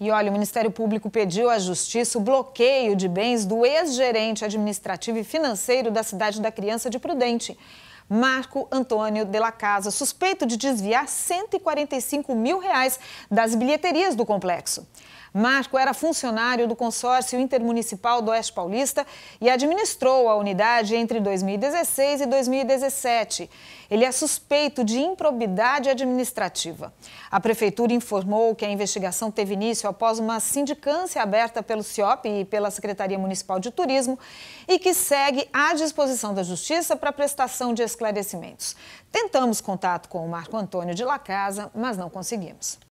E olha, o Ministério Público pediu à Justiça o bloqueio de bens do ex-gerente administrativo e financeiro da cidade da Criança de Prudente, Marco Antônio Della Casa, suspeito de desviar 145 mil reais das bilheterias do complexo. Marco era funcionário do consórcio intermunicipal do Oeste Paulista e administrou a unidade entre 2016 e 2017. Ele é suspeito de improbidade administrativa. A prefeitura informou que a investigação teve início após uma sindicância aberta pelo CIOP e pela Secretaria Municipal de Turismo e que segue à disposição da Justiça para prestação de esclarecimentos. Tentamos contato com o Marco Antônio de La Casa, mas não conseguimos.